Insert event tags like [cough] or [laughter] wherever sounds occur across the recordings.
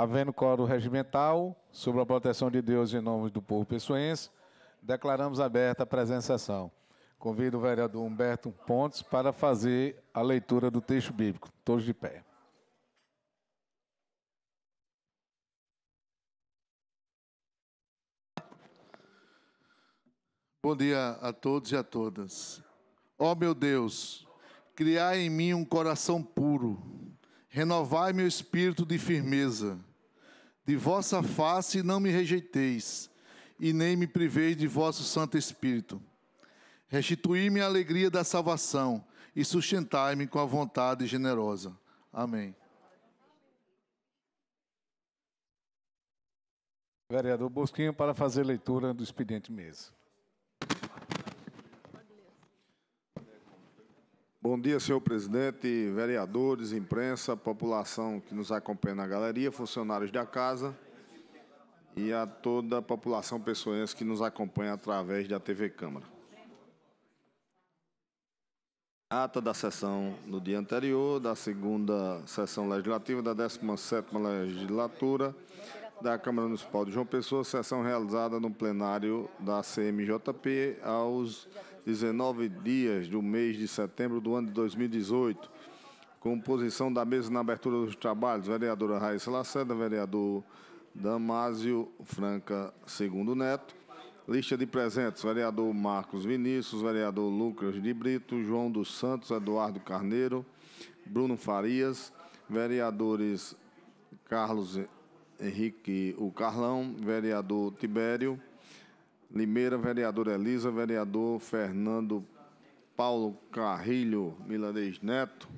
Havendo coro regimental, sobre a proteção de Deus em nome do povo pessoense, declaramos aberta a presente Convido o vereador Humberto Pontes para fazer a leitura do texto bíblico. Todos de pé. Bom dia a todos e a todas. Ó oh, meu Deus, criai em mim um coração puro, renovai meu espírito de firmeza de vossa face não me rejeiteis, e nem me priveis de vosso Santo Espírito. Restituí-me a alegria da salvação e sustentai-me com a vontade generosa. Amém. Vereador Bosquinho, para fazer leitura do expediente mesa. Bom dia, senhor presidente, vereadores, imprensa, população que nos acompanha na galeria, funcionários da casa e a toda a população pessoense que nos acompanha através da TV Câmara. Ata da sessão do dia anterior, da segunda sessão legislativa da 17ª legislatura da Câmara Municipal de João Pessoa, sessão realizada no plenário da CMJP aos 19 dias do mês de setembro do ano de 2018. Composição da mesa na abertura dos trabalhos, vereadora Raíssa Laceda, vereador Damásio Franca Segundo Neto. Lista de presentes, vereador Marcos Vinícius, vereador Lucas de Brito, João dos Santos, Eduardo Carneiro, Bruno Farias, vereadores Carlos Henrique, o Carlão, vereador Tibério, Limeira, vereadora Elisa, vereador Fernando Paulo Carrilho Milanês Neto,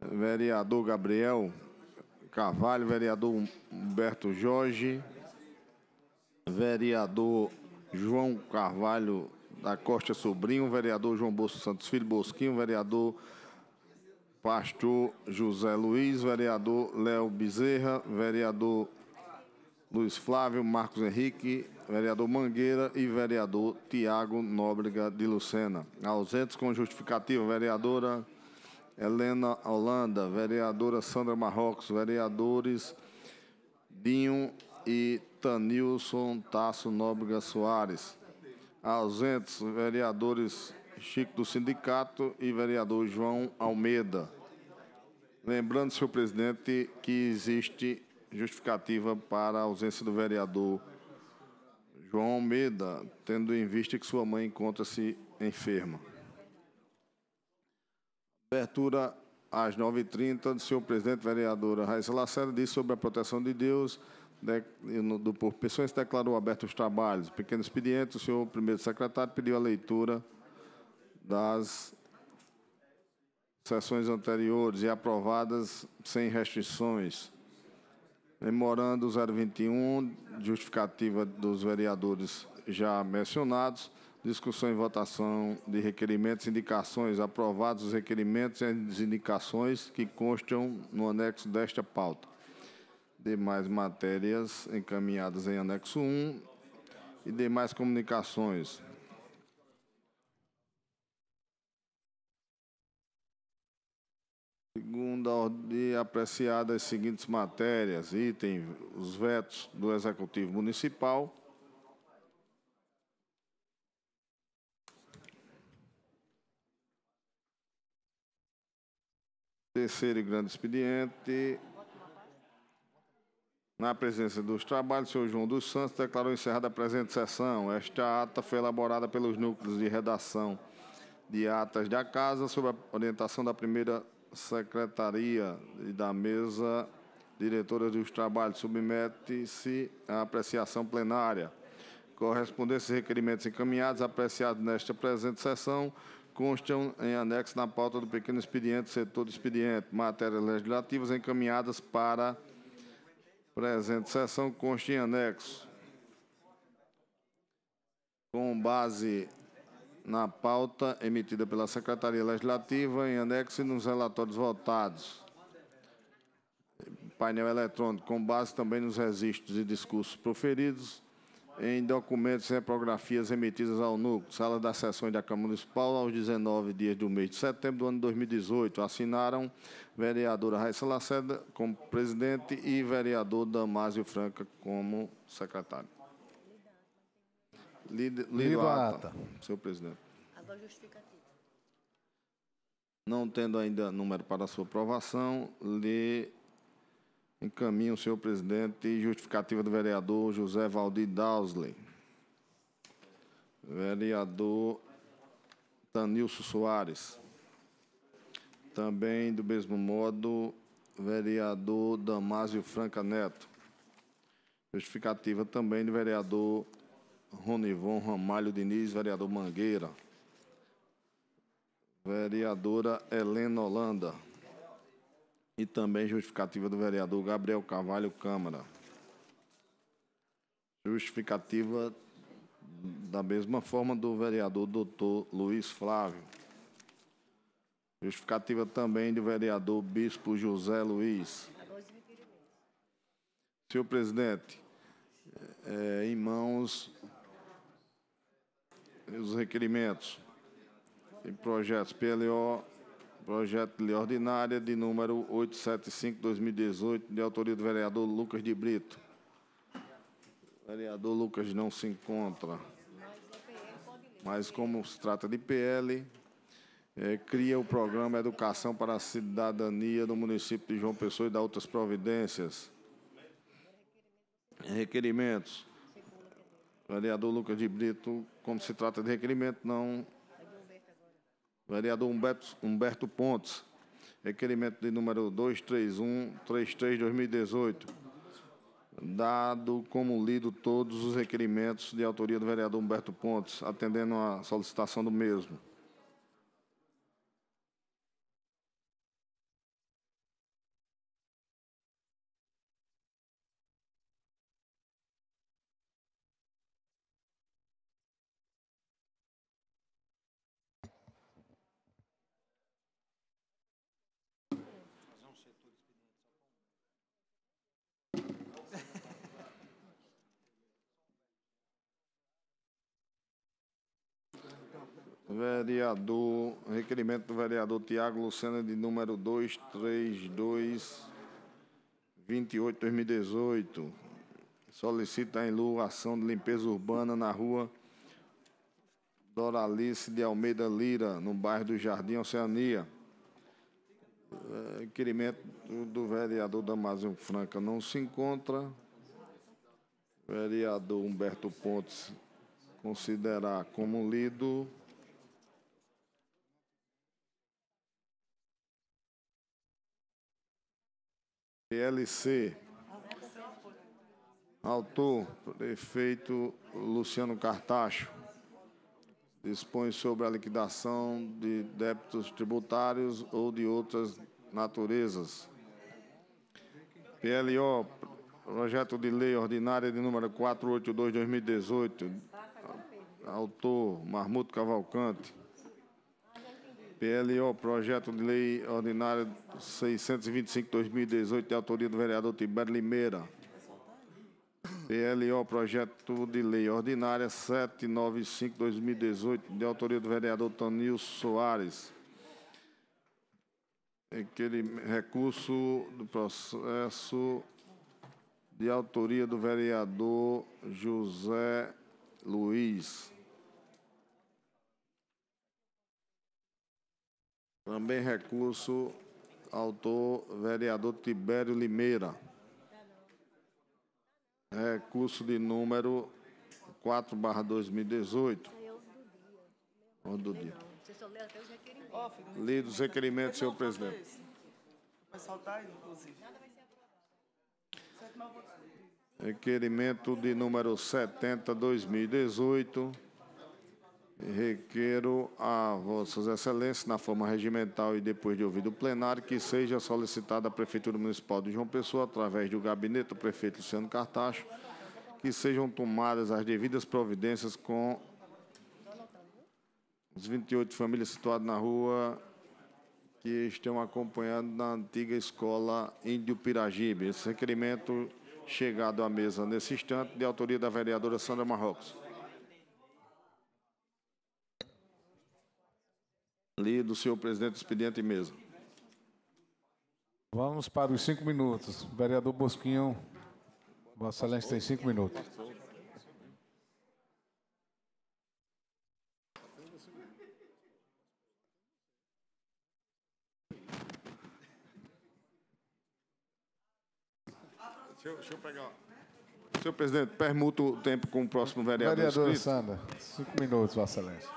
vereador Gabriel Carvalho, vereador Humberto Jorge, vereador João Carvalho da Costa Sobrinho, vereador João Bosco Santos Filho Bosquinho, vereador pastor José Luiz, vereador Léo Bezerra, vereador Luiz Flávio, Marcos Henrique, vereador Mangueira e vereador Tiago Nóbrega de Lucena. Ausentes com justificativa, vereadora Helena Holanda, vereadora Sandra Marrocos, vereadores Dinho e Tanilson Tasso Nóbrega Soares. Ausentes, vereadores Chico do Sindicato e vereador João Almeida. Lembrando, senhor presidente, que existe justificativa para a ausência do vereador João Almeida, tendo em vista que sua mãe encontra-se enferma. Abertura às 9h30 do senhor presidente, vereadora Raíssa Lacerda, diz sobre a proteção de Deus de, do povo. Pessoas declarou aberto os trabalhos. Pequeno expediente, o senhor primeiro secretário pediu a leitura das sessões anteriores e aprovadas sem restrições. Memorando 021, justificativa dos vereadores já mencionados, discussão e votação de requerimentos e indicações, aprovados os requerimentos e as indicações que constam no anexo desta pauta. Demais matérias encaminhadas em anexo 1 e demais comunicações. Segunda ordem, apreciadas as seguintes matérias, item, os vetos do Executivo Municipal. Terceiro e grande expediente. Na presença dos trabalhos, o senhor João dos Santos declarou encerrada a presente sessão. Esta ata foi elaborada pelos núcleos de redação de atas da Casa, sob a orientação da primeira Secretaria e da Mesa Diretora dos Trabalhos submete-se à apreciação plenária. Correspondentes e requerimentos encaminhados, apreciados nesta presente sessão, constam em anexo na pauta do pequeno expediente, setor de expediente, matérias legislativas encaminhadas para presente sessão, constam em anexo. Com base na pauta emitida pela Secretaria Legislativa em anexo e nos relatórios votados. Painel eletrônico, com base também nos registros e discursos proferidos em documentos e reprografias emitidas ao núcleo, sala das sessões da Câmara Municipal, aos 19 dias do mês de setembro do ano 2018. Assinaram vereadora Raíssa Lacerda como presidente e vereador Damásio Franca como secretário. Lido, lido a ata, ata, senhor presidente. Agora justificativa. Não tendo ainda número para sua aprovação, lê encaminho, senhor presidente, justificativa do vereador José Valdir Dausley. Vereador Tanilson Soares. Também, do mesmo modo, vereador Damásio Franca Neto. Justificativa também do vereador Ronivon Ramalho Diniz, vereador Mangueira. Vereadora Helena Holanda. E também justificativa do vereador Gabriel Carvalho Câmara. Justificativa da mesma forma do vereador doutor Luiz Flávio. Justificativa também do vereador Bispo José Luiz. Senhor presidente, é, em mãos os requerimentos e projetos PLO, projeto de lei ordinária de número 875-2018, de autoria do vereador Lucas de Brito. O vereador Lucas não se encontra. Mas como se trata de PL, é, cria o programa Educação para a Cidadania do município de João Pessoa e da outras providências. Requerimentos Vereador Lucas de Brito, como se trata de requerimento, não. Vereador Humberto, Humberto Pontes, requerimento de número 231-33-2018. Dado como lido todos os requerimentos de autoria do vereador Humberto Pontes, atendendo à solicitação do mesmo. Vereador, requerimento do vereador Tiago Lucena de número 232 28 2018. Solicita em Lua ação de limpeza urbana na rua Doralice de Almeida Lira, no bairro do Jardim Oceania. Requerimento do vereador Damasio Franca não se encontra. Vereador Humberto Pontes considerar como lido. PLC. Autor, prefeito Luciano Cartacho. Dispõe sobre a liquidação de débitos tributários ou de outras naturezas. PLO, projeto de lei ordinária de número 482-2018. Autor, Marmuto Cavalcante. PLO, projeto de lei ordinária 625-2018, de autoria do vereador Tibério Limeira. PLO, projeto de lei ordinária 795-2018, de autoria do vereador Tonil Soares. Aquele recurso do processo de autoria do vereador José Luiz. Também recurso, autor, vereador Tibério Limeira. Recurso de número 4 barra 2018. Ordem do dia. Lido os requerimentos, senhor presidente. Requerimento de número 70, 2018 Requeiro a Vossas Excelências, na forma regimental e depois de ouvido o plenário, que seja solicitada à Prefeitura Municipal de João Pessoa, através do gabinete do prefeito Luciano Cartacho, que sejam tomadas as devidas providências com os 28 famílias situadas na rua que estão acompanhando na antiga escola Índio Piragibe. Esse requerimento chegado à mesa nesse instante, de autoria da vereadora Sandra Marrocos. Lido, senhor presidente, expediente mesmo. Vamos para os cinco minutos. Vereador Bosquinho, Vossa Excelência tem cinco minutos. Senhor presidente, permuto o tempo com o próximo vereador. Vereador Sandra, cinco minutos, Vossa Excelência.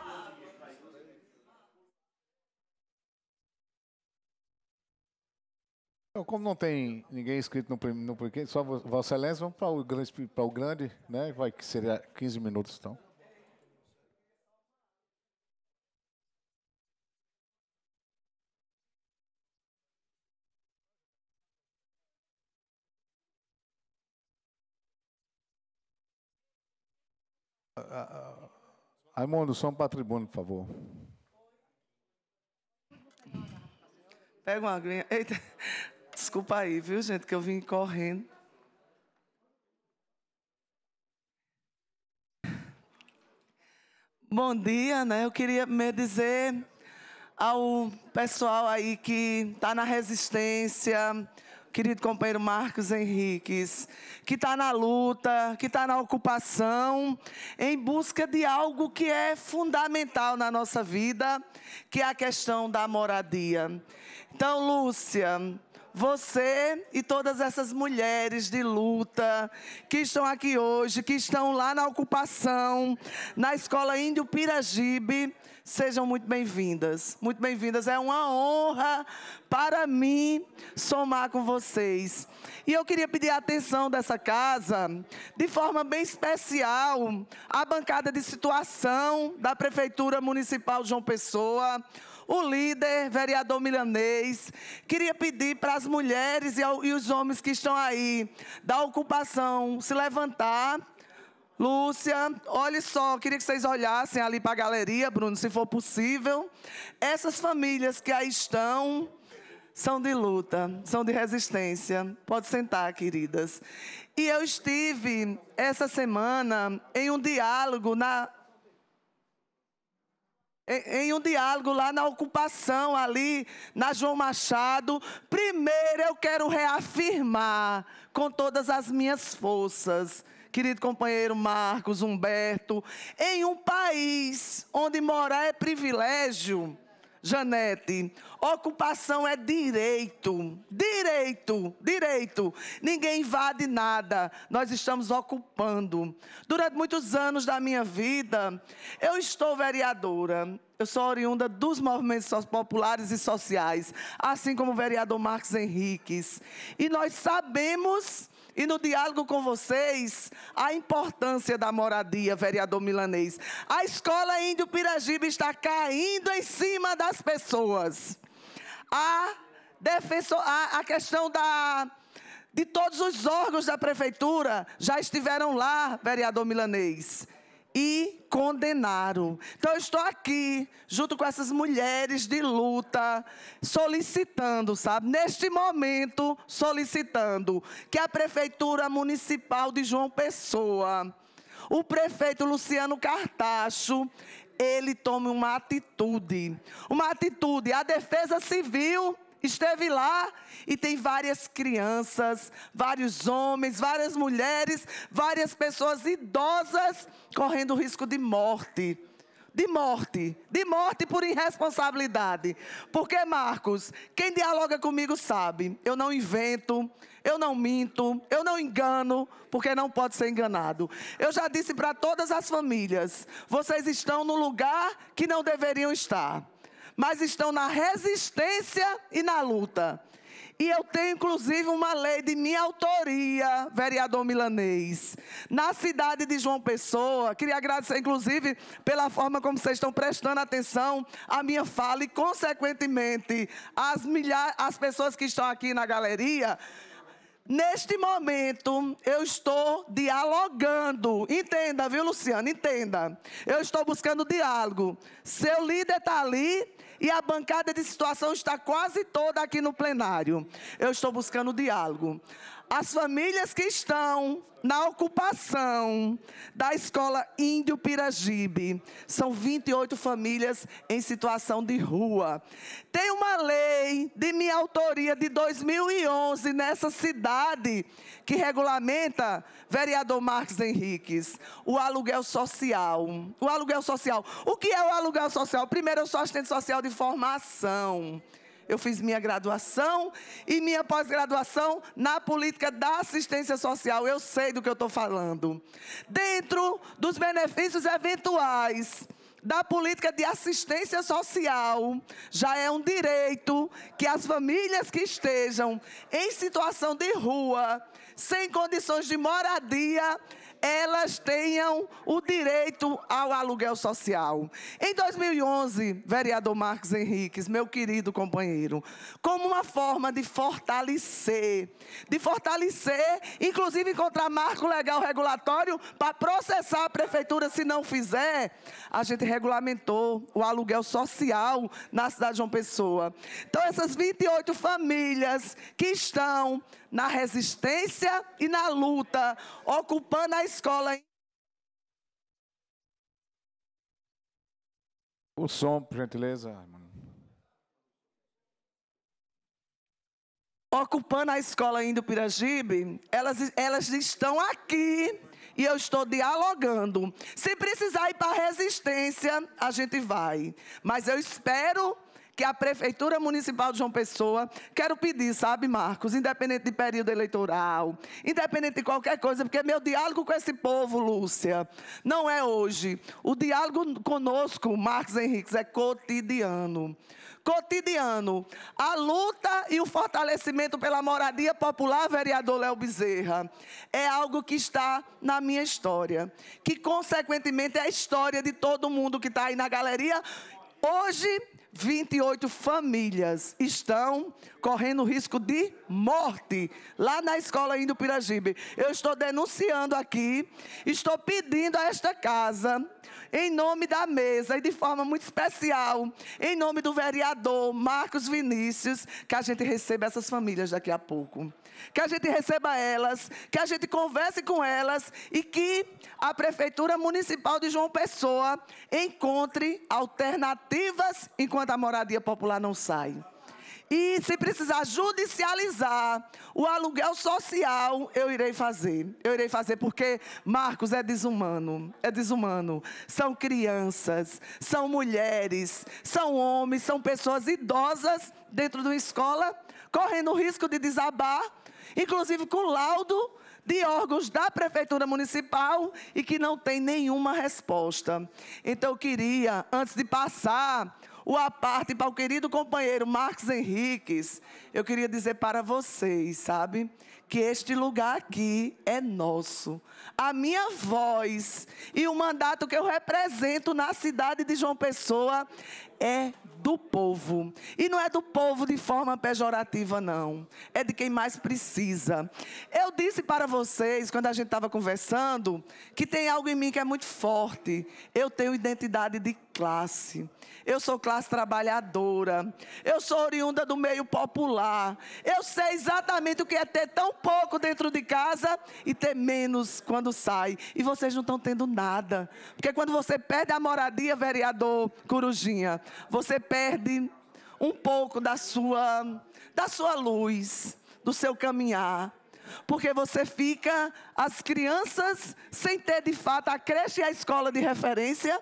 Como não tem ninguém inscrito no, no porquê, só Vossa Excelência, vamos para o grande, para o grande né? Vai que seria 15 minutos, então. Raimundo, só um patrimônio, por favor. Pega uma aguinha. Eita. Desculpa aí, viu, gente, que eu vim correndo. Bom dia, né? Eu queria me dizer ao pessoal aí que está na resistência, querido companheiro Marcos Henriques, que está na luta, que está na ocupação, em busca de algo que é fundamental na nossa vida, que é a questão da moradia. Então, Lúcia, você e todas essas mulheres de luta que estão aqui hoje, que estão lá na ocupação, na escola Índio Piragibe, sejam muito bem-vindas. Muito bem-vindas. É uma honra para mim somar com vocês. E eu queria pedir a atenção dessa casa, de forma bem especial, à bancada de situação da Prefeitura Municipal de João Pessoa o líder, vereador milanês, queria pedir para as mulheres e, e os homens que estão aí da ocupação se levantar. Lúcia, olhe só, queria que vocês olhassem ali para a galeria, Bruno, se for possível. Essas famílias que aí estão são de luta, são de resistência. Pode sentar, queridas. E eu estive essa semana em um diálogo na em, em um diálogo lá na ocupação, ali na João Machado. Primeiro eu quero reafirmar com todas as minhas forças querido companheiro Marcos Humberto, em um país onde morar é privilégio, Janete, ocupação é direito, direito, direito. Ninguém invade nada, nós estamos ocupando. Durante muitos anos da minha vida, eu estou vereadora. Eu sou oriunda dos movimentos populares e sociais, assim como o vereador Marcos Henriques. E nós sabemos e no diálogo com vocês, a importância da moradia, vereador Milanês. A escola Índio Pirajiba está caindo em cima das pessoas. A, defensor, a, a questão da, de todos os órgãos da prefeitura já estiveram lá, vereador Milanês e condenaram. Então, eu estou aqui, junto com essas mulheres de luta, solicitando, sabe? Neste momento, solicitando que a Prefeitura Municipal de João Pessoa, o prefeito Luciano Cartacho, ele tome uma atitude, uma atitude. A Defesa Civil esteve lá e tem várias crianças, vários homens, várias mulheres, várias pessoas idosas correndo risco de morte. De morte, de morte por irresponsabilidade. Porque, Marcos, quem dialoga comigo sabe, eu não invento, eu não minto, eu não engano, porque não pode ser enganado. Eu já disse para todas as famílias: vocês estão no lugar que não deveriam estar mas estão na resistência e na luta. E eu tenho inclusive uma lei de minha autoria, vereador milanês. Na cidade de João Pessoa, queria agradecer inclusive pela forma como vocês estão prestando atenção à minha fala e, consequentemente, às milhares, às pessoas que estão aqui na galeria Neste momento, eu estou dialogando. Entenda, viu, Luciano? Entenda. Eu estou buscando diálogo. Seu líder está ali e a bancada de situação está quase toda aqui no plenário. Eu estou buscando diálogo. As famílias que estão na ocupação da escola Índio Pirajibe São 28 famílias em situação de rua. Tem uma lei de minha autoria de 2011 nessa cidade que regulamenta, vereador Marcos Henriques, o aluguel social. O aluguel social. O que é o aluguel social? Primeiro, eu sou assistente social de formação. Eu fiz minha graduação e minha pós-graduação na política da assistência social. Eu sei do que eu estou falando. Dentro dos benefícios eventuais da política de assistência social já é um direito que as famílias que estejam em situação de rua, sem condições de moradia, elas tenham o direito ao aluguel social. Em 2011, vereador Marcos Henriques, meu querido companheiro, como uma forma de fortalecer, de fortalecer, inclusive encontrar marco legal regulatório para processar a prefeitura se não fizer, a gente regulamentou o aluguel social na cidade de João Pessoa. Então, essas 28 famílias que estão na resistência e na luta, ocupando as escola. O som, por gentileza, mano. Ocupando a escola em Pirajib, elas, elas estão aqui e eu estou dialogando. Se precisar ir para a resistência, a gente vai. Mas eu espero que a Prefeitura Municipal de João Pessoa, quero pedir, sabe, Marcos, independente de período eleitoral, independente de qualquer coisa, porque meu diálogo com esse povo, Lúcia, não é hoje. O diálogo conosco, Marcos Henriques, é cotidiano. Cotidiano. A luta e o fortalecimento pela moradia popular, vereador Léo Bezerra, é algo que está na minha história, que consequentemente é a história de todo mundo que está aí na galeria. Hoje, 28 famílias estão correndo risco de morte lá na escola Indo Pirajibe. Eu estou denunciando aqui, estou pedindo a esta casa, em nome da mesa e de forma muito especial, em nome do vereador Marcos Vinícius, que a gente receba essas famílias daqui a pouco que a gente receba elas, que a gente converse com elas e que a Prefeitura Municipal de João Pessoa encontre alternativas enquanto a moradia popular não sai. E se precisar judicializar o aluguel social, eu irei fazer. Eu irei fazer porque, Marcos, é desumano. É desumano. São crianças, são mulheres, são homens, são pessoas idosas dentro de uma escola, correndo o risco de desabar inclusive com laudo de órgãos da prefeitura municipal e que não tem nenhuma resposta. Então eu queria, antes de passar o aparte para o querido companheiro Marcos Henriques, eu queria dizer para vocês, sabe, que este lugar aqui é nosso. A minha voz e o mandato que eu represento na cidade de João Pessoa é do povo. E não é do povo de forma pejorativa, não. É de quem mais precisa. Eu disse para vocês, quando a gente estava conversando, que tem algo em mim que é muito forte. Eu tenho identidade de classe, eu sou classe trabalhadora, eu sou oriunda do meio popular, eu sei exatamente o que é ter tão pouco dentro de casa e ter menos quando sai. E vocês não estão tendo nada, porque quando você perde a moradia, vereador Corujinha, você perde um pouco da sua, da sua luz, do seu caminhar porque você fica as crianças sem ter de fato a creche e a escola de referência,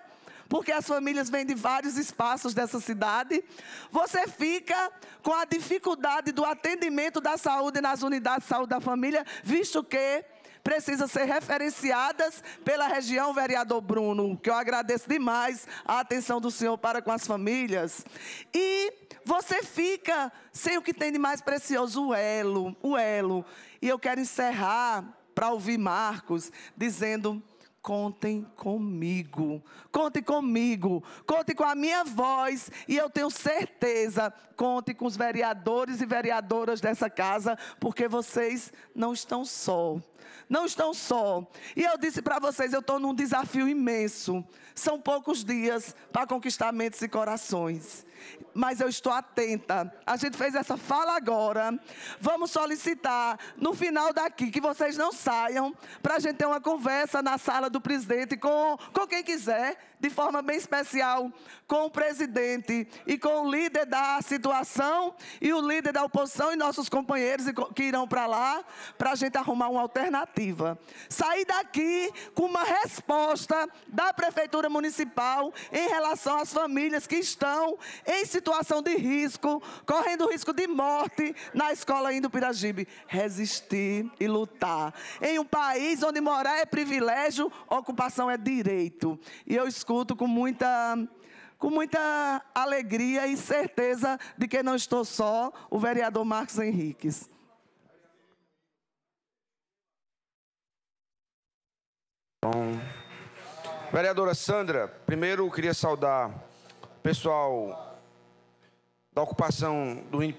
porque as famílias vêm de vários espaços dessa cidade. Você fica com a dificuldade do atendimento da saúde nas unidades de saúde da família, visto que precisam ser referenciadas pela região, vereador Bruno, que eu agradeço demais a atenção do senhor para com as famílias. E você fica sem o que tem de mais precioso, o elo, o elo. E eu quero encerrar para ouvir Marcos dizendo contem comigo, contem comigo, contem com a minha voz e eu tenho certeza, contem com os vereadores e vereadoras dessa casa, porque vocês não estão só. Não estão só. E eu disse para vocês, eu estou num desafio imenso. São poucos dias para conquistar mentes e corações mas eu estou atenta. A gente fez essa fala agora. Vamos solicitar no final daqui que vocês não saiam para a gente ter uma conversa na sala do presidente com, com quem quiser, de forma bem especial, com o presidente e com o líder da situação e o líder da oposição e nossos companheiros que irão para lá para a gente arrumar uma alternativa. Sair daqui com uma resposta da prefeitura municipal em relação às famílias que estão em situação de risco, correndo risco de morte na escola indo Pirajibe. Resistir e lutar. Em um país onde morar é privilégio, ocupação é direito. E eu escuto com muita com muita alegria e certeza de que não estou só, o vereador Marcos Henriques. Bom. Vereadora Sandra, primeiro eu queria saudar o pessoal da ocupação do Rio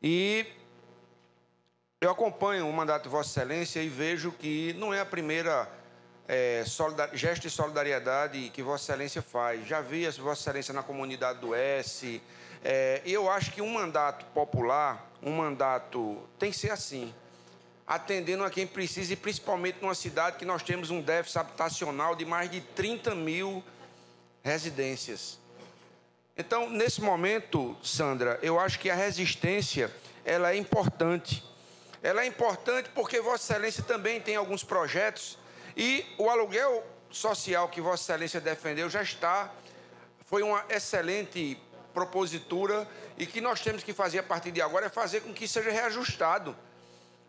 e eu acompanho o mandato de Vossa Excelência e vejo que não é a primeira é, gesto de solidariedade que Vossa Excelência faz. Já vi Vossa Excelência na comunidade do S. É, eu acho que um mandato popular, um mandato tem que ser assim, atendendo a quem precisa, e principalmente numa cidade que nós temos um déficit habitacional de mais de 30 mil residências. Então, nesse momento, Sandra, eu acho que a resistência ela é importante. Ela é importante porque Vossa Excelência também tem alguns projetos e o aluguel social que Vossa Excelência defendeu já está. Foi uma excelente propositura e que nós temos que fazer a partir de agora é fazer com que seja reajustado.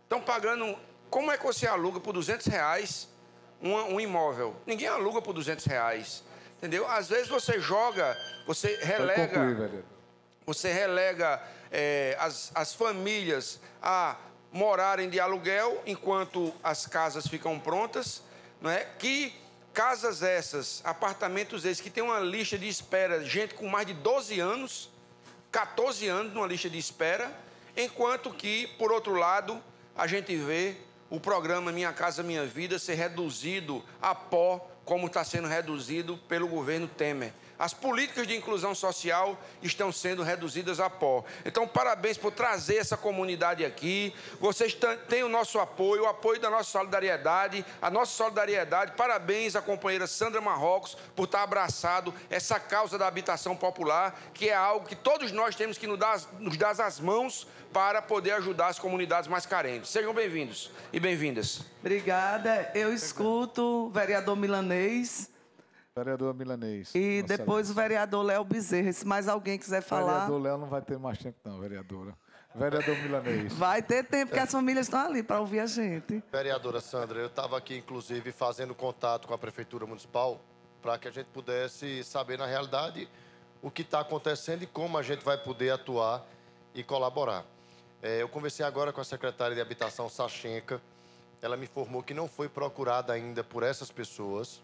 Estão pagando. Como é que você aluga por 200 reais um, um imóvel? Ninguém aluga por 200 reais. Entendeu? Às vezes você joga, você relega. você relega é, as, as famílias a morarem de aluguel enquanto as casas ficam prontas, não é? Que casas essas, apartamentos esses, que tem uma lista de espera, gente com mais de 12 anos, 14 anos numa lista de espera, enquanto que, por outro lado, a gente vê o programa Minha Casa Minha Vida ser reduzido a pó, como está sendo reduzido pelo governo Temer as políticas de inclusão social estão sendo reduzidas a pó. Então, parabéns por trazer essa comunidade aqui. Vocês têm o nosso apoio, o apoio da nossa solidariedade, a nossa solidariedade. Parabéns à companheira Sandra Marrocos por estar abraçado essa causa da habitação popular, que é algo que todos nós temos que nos dar, nos dar as mãos para poder ajudar as comunidades mais carentes. Sejam bem-vindos e bem-vindas. Obrigada. Eu escuto, vereador Milanês. Vereador Milanês. E depois o vereador Léo Bezerra. Se mais alguém quiser falar. Vereador Léo não vai ter mais tempo, não, vereadora. Vereador Milanês. [laughs] Vai ter tempo, porque as famílias estão ali para ouvir a gente. Vereadora Sandra, eu estava aqui, inclusive, fazendo contato com a Prefeitura Municipal para que a gente pudesse saber, na realidade, o que está acontecendo e como a gente vai poder atuar e colaborar. É, eu conversei agora com a secretária de Habitação, Sachenka. Ela me informou que não foi procurada ainda por essas pessoas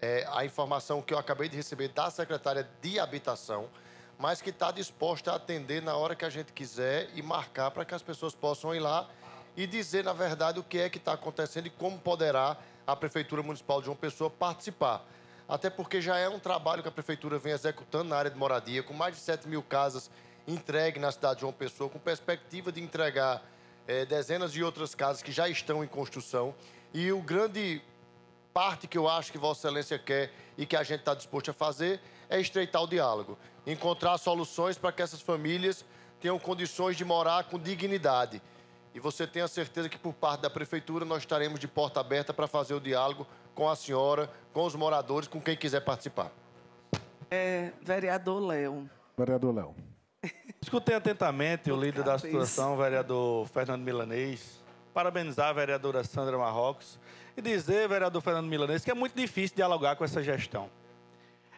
é, a informação que eu acabei de receber da secretária de Habitação, mas que está disposta a atender na hora que a gente quiser e marcar para que as pessoas possam ir lá e dizer, na verdade, o que é que está acontecendo e como poderá a Prefeitura Municipal de João Pessoa participar. Até porque já é um trabalho que a Prefeitura vem executando na área de moradia, com mais de 7 mil casas entregue na cidade de João Pessoa, com perspectiva de entregar é, dezenas de outras casas que já estão em construção. E o grande parte que eu acho que Vossa Excelência quer e que a gente está disposto a fazer é estreitar o diálogo, encontrar soluções para que essas famílias tenham condições de morar com dignidade. E você tenha certeza que, por parte da Prefeitura, nós estaremos de porta aberta para fazer o diálogo com a senhora, com os moradores, com quem quiser participar. É, vereador Léo. Vereador Léo. [laughs] Escutei atentamente o líder da situação, vereador Fernando Milanês. Parabenizar a vereadora Sandra Marrocos e dizer, vereador Fernando Milanês, que é muito difícil dialogar com essa gestão.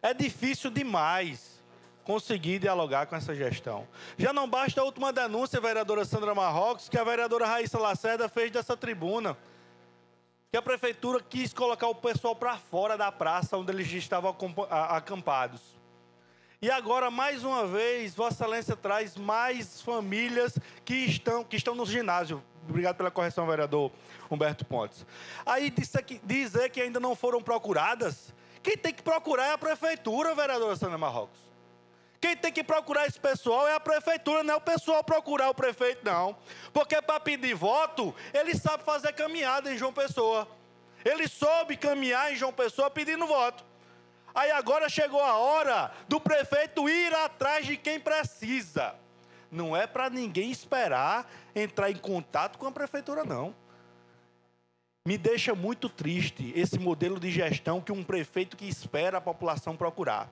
É difícil demais conseguir dialogar com essa gestão. Já não basta a última denúncia, vereadora Sandra Marrocos, que a vereadora Raíssa Lacerda fez dessa tribuna. Que a prefeitura quis colocar o pessoal para fora da praça onde eles estavam acampados. E agora, mais uma vez, Vossa Excelência traz mais famílias que estão, que estão no ginásio. Obrigado pela correção, vereador Humberto Pontes. Aí disse dizer que ainda não foram procuradas. Quem tem que procurar é a prefeitura, vereadora Sandra Marrocos. Quem tem que procurar esse pessoal é a prefeitura, não é o pessoal procurar o prefeito, não. Porque para pedir voto, ele sabe fazer caminhada em João Pessoa. Ele soube caminhar em João Pessoa pedindo voto. Aí agora chegou a hora do prefeito ir atrás de quem precisa. Não é para ninguém esperar entrar em contato com a prefeitura, não. Me deixa muito triste esse modelo de gestão que um prefeito que espera a população procurar.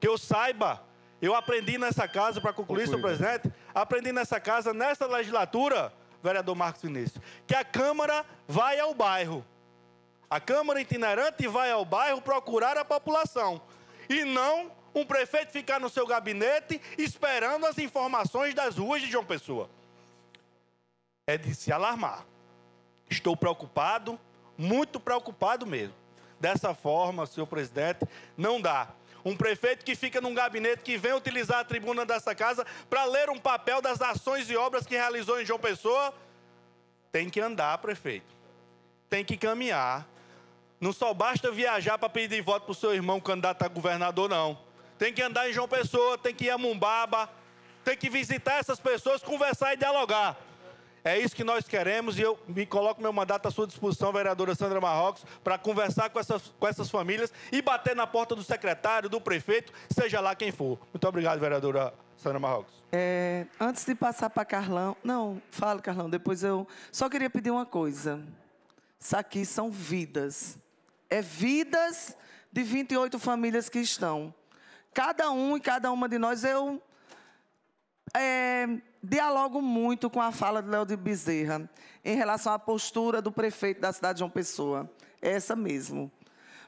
Que eu saiba, eu aprendi nessa casa, para concluir, senhor presidente, aprendi nessa casa, nessa legislatura, vereador Marcos Vinícius, que a Câmara vai ao bairro. A Câmara itinerante vai ao bairro procurar a população. E não um prefeito ficar no seu gabinete esperando as informações das ruas de João Pessoa. É de se alarmar. Estou preocupado, muito preocupado mesmo. Dessa forma, senhor presidente, não dá. Um prefeito que fica num gabinete que vem utilizar a tribuna dessa casa para ler um papel das ações e obras que realizou em João Pessoa, tem que andar, prefeito. Tem que caminhar. Não só basta viajar para pedir voto para o seu irmão candidato a governador, não tem que andar em João Pessoa, tem que ir a Mumbaba, tem que visitar essas pessoas, conversar e dialogar. É isso que nós queremos e eu me coloco meu mandato à sua disposição, vereadora Sandra Marrocos, para conversar com essas, com essas famílias e bater na porta do secretário, do prefeito, seja lá quem for. Muito obrigado, vereadora Sandra Marrocos. É, antes de passar para Carlão, não, fala, Carlão, depois eu só queria pedir uma coisa. Isso aqui são vidas. É vidas de 28 famílias que estão cada um e cada uma de nós, eu é, dialogo muito com a fala de Léo de Bezerra em relação à postura do prefeito da cidade de João Pessoa. É essa mesmo.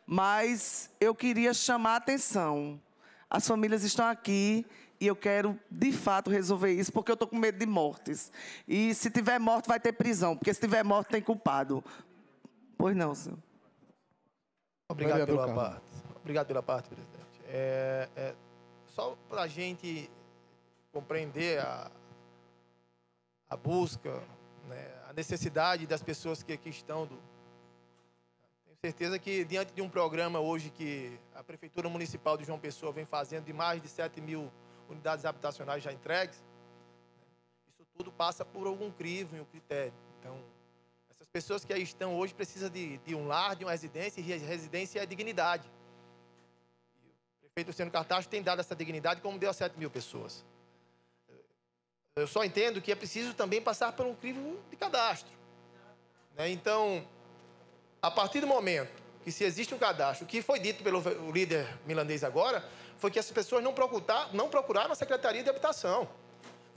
Mas eu queria chamar a atenção. As famílias estão aqui e eu quero, de fato, resolver isso, porque eu estou com medo de mortes. E se tiver morte, vai ter prisão, porque se tiver morte, tem culpado. Pois não, senhor. Obrigado pela parte. Obrigado pela parte, presidente. É, é, só para a gente compreender a, a busca, né, a necessidade das pessoas que aqui estão. Do... Tenho certeza que, diante de um programa hoje que a Prefeitura Municipal de João Pessoa vem fazendo de mais de 7 mil unidades habitacionais já entregues, né, isso tudo passa por algum crivo e um critério. Então, essas pessoas que aí estão hoje precisam de, de um lar, de uma residência, e residência é dignidade prefeito Luciano Cartacho tem dado essa dignidade, como deu a 7 mil pessoas. Eu só entendo que é preciso também passar por um crivo de cadastro. Né? Então, a partir do momento que se existe um cadastro, o que foi dito pelo líder milanês agora, foi que as pessoas não, procurar, não procuraram a Secretaria de Habitação.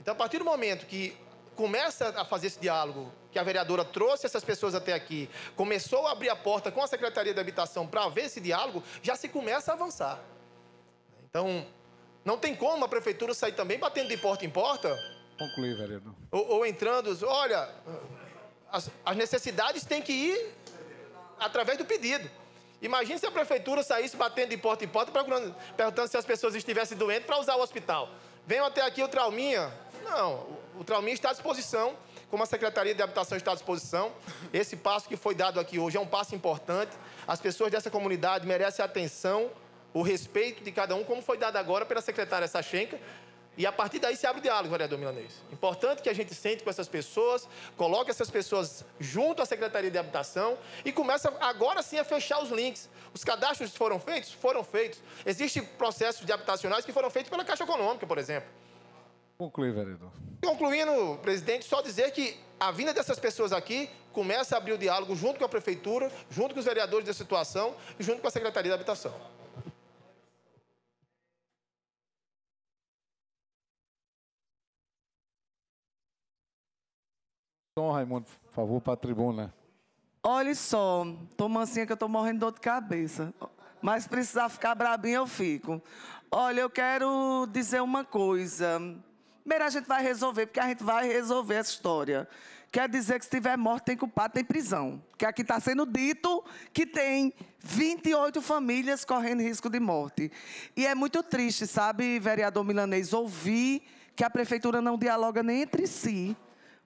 Então, a partir do momento que começa a fazer esse diálogo, que a vereadora trouxe essas pessoas até aqui, começou a abrir a porta com a Secretaria de Habitação para ver esse diálogo, já se começa a avançar. Então, não tem como a prefeitura sair também batendo de porta em porta. Concluir, vereador. Ou, ou entrando, olha, as, as necessidades têm que ir através do pedido. Imagine se a prefeitura saísse batendo de porta em porta, perguntando se as pessoas estivessem doentes para usar o hospital. Venham até aqui o trauminha. Não, o trauminha está à disposição, como a Secretaria de Habitação está à disposição. Esse passo que foi dado aqui hoje é um passo importante. As pessoas dessa comunidade merecem atenção o respeito de cada um, como foi dado agora pela secretária Sachenka. E a partir daí se abre o diálogo, vereador Milanês. Importante que a gente sente com essas pessoas, coloque essas pessoas junto à Secretaria de Habitação e começa agora sim a fechar os links. Os cadastros foram feitos? Foram feitos. Existem processos de habitacionais que foram feitos pela Caixa Econômica, por exemplo. Conclui, vereador. Concluindo, presidente, só dizer que a vinda dessas pessoas aqui começa a abrir o diálogo junto com a prefeitura, junto com os vereadores da situação e junto com a Secretaria de Habitação. Tom Raimundo, por favor, para a tribuna. Olha só, tô mansinha que eu tô morrendo de dor de cabeça. Mas precisar ficar brabinha, eu fico. Olha, eu quero dizer uma coisa. Primeiro a gente vai resolver, porque a gente vai resolver essa história. Quer dizer que se tiver morto, tem culpado, tem prisão. Porque aqui está sendo dito que tem 28 famílias correndo risco de morte. E é muito triste, sabe, vereador milanês, ouvir que a prefeitura não dialoga nem entre si.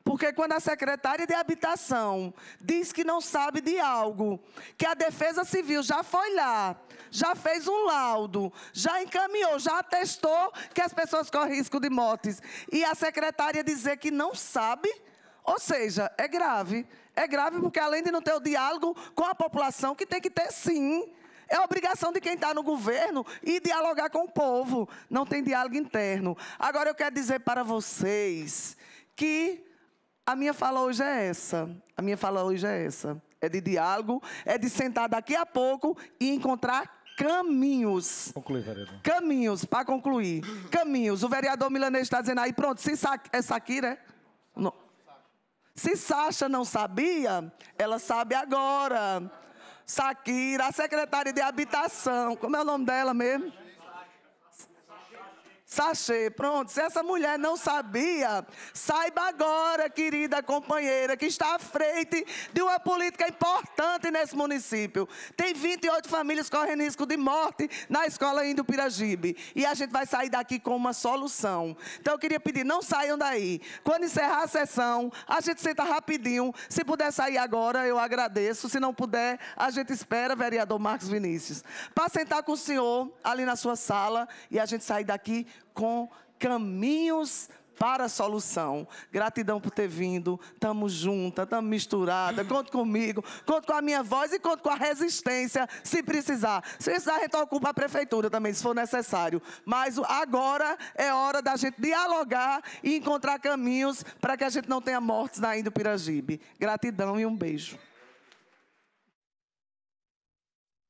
Porque quando a secretária de habitação diz que não sabe de algo, que a Defesa Civil já foi lá, já fez um laudo, já encaminhou, já atestou que as pessoas correm risco de mortes, e a secretária dizer que não sabe, ou seja, é grave. É grave porque além de não ter o diálogo com a população, que tem que ter sim, é obrigação de quem está no governo e dialogar com o povo. Não tem diálogo interno. Agora eu quero dizer para vocês que a minha fala hoje é essa. A minha fala hoje é essa. É de diálogo, é de sentar daqui a pouco e encontrar caminhos. Conclui, vereador. Caminhos, para concluir. Caminhos. O vereador milanês está dizendo aí, pronto, se sa é Saquira, né? Não. Se Sasha não sabia, ela sabe agora. Saquira, a secretária de Habitação, como é o nome dela mesmo? Sachê, pronto. Se essa mulher não sabia, saiba agora, querida companheira, que está à frente de uma política importante nesse município. Tem 28 famílias correndo risco de morte na escola Indo Piragibe. E a gente vai sair daqui com uma solução. Então eu queria pedir, não saiam daí. Quando encerrar a sessão, a gente senta rapidinho. Se puder sair agora, eu agradeço. Se não puder, a gente espera, vereador Marcos Vinícius. Para sentar com o senhor ali na sua sala e a gente sair daqui com caminhos para a solução. Gratidão por ter vindo. Tamo junta, tamo misturada. Conto comigo, conto com a minha voz e conto com a resistência, se precisar. Se precisar, a gente ocupa a prefeitura também, se for necessário. Mas agora é hora da gente dialogar e encontrar caminhos para que a gente não tenha mortes na Indo Piragibe. Gratidão e um beijo.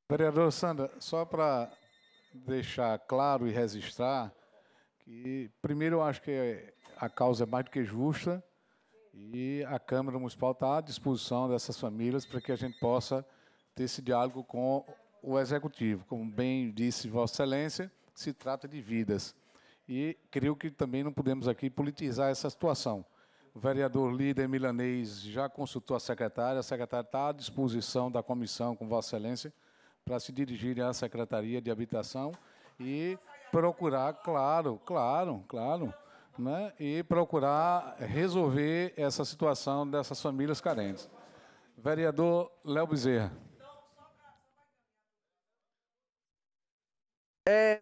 Vereador Sandra, só para deixar claro e registrar, que primeiro eu acho que a causa é mais do que justa e a Câmara Municipal está à disposição dessas famílias para que a gente possa ter esse diálogo com o Executivo. Como bem disse Vossa Excelência, se trata de vidas. E creio que também não podemos aqui politizar essa situação. O vereador líder milanês já consultou a secretária, a secretária está à disposição da comissão, com Vossa Excelência, para se dirigir à Secretaria de Habitação e procurar, claro, claro, claro, né? e procurar resolver essa situação dessas famílias carentes. Vereador Léo Bezerra. É,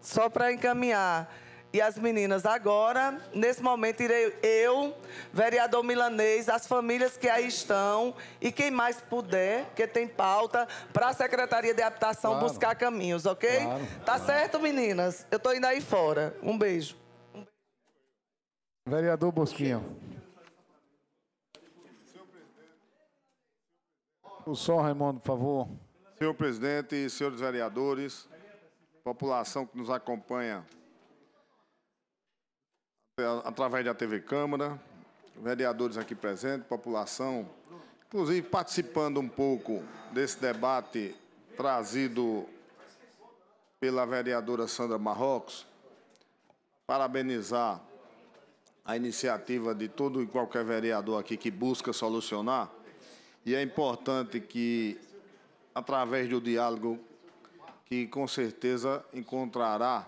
só para encaminhar e as meninas. Agora, nesse momento, irei eu, vereador milanês, as famílias que aí estão e quem mais puder, que tem pauta, para a Secretaria de Habitação claro. buscar caminhos, ok? Claro. Tá claro. certo, meninas? Eu estou indo aí fora. Um beijo. Um beijo. Vereador Bosquinho. O som, Raimundo, por favor. Senhor presidente, senhores vereadores, população que nos acompanha é, através da TV Câmara, vereadores aqui presentes, população, inclusive participando um pouco desse debate trazido pela vereadora Sandra Marrocos, parabenizar a iniciativa de todo e qualquer vereador aqui que busca solucionar, e é importante que, através do diálogo, que com certeza encontrará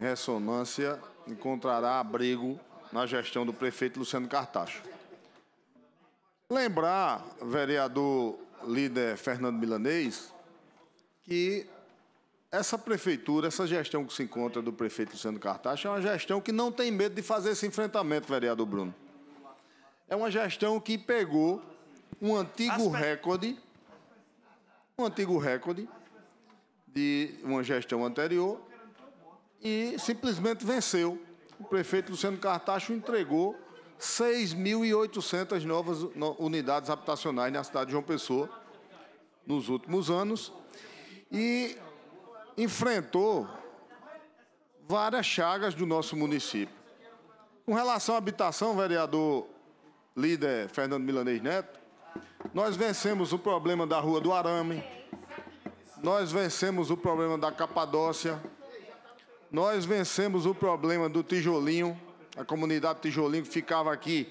ressonância encontrará abrigo na gestão do prefeito Luciano Cartacho. Lembrar, vereador líder Fernando Milanês, que essa prefeitura, essa gestão que se encontra do prefeito Luciano Cartacho é uma gestão que não tem medo de fazer esse enfrentamento, vereador Bruno. É uma gestão que pegou um antigo recorde, um antigo recorde de uma gestão anterior e simplesmente venceu. O prefeito Luciano Cartacho entregou 6.800 novas unidades habitacionais na cidade de João Pessoa nos últimos anos e enfrentou várias chagas do nosso município. Com relação à habitação, vereador líder Fernando Milanês Neto, nós vencemos o problema da Rua do Arame, nós vencemos o problema da Capadócia, nós vencemos o problema do tijolinho, a comunidade tijolinho que ficava aqui,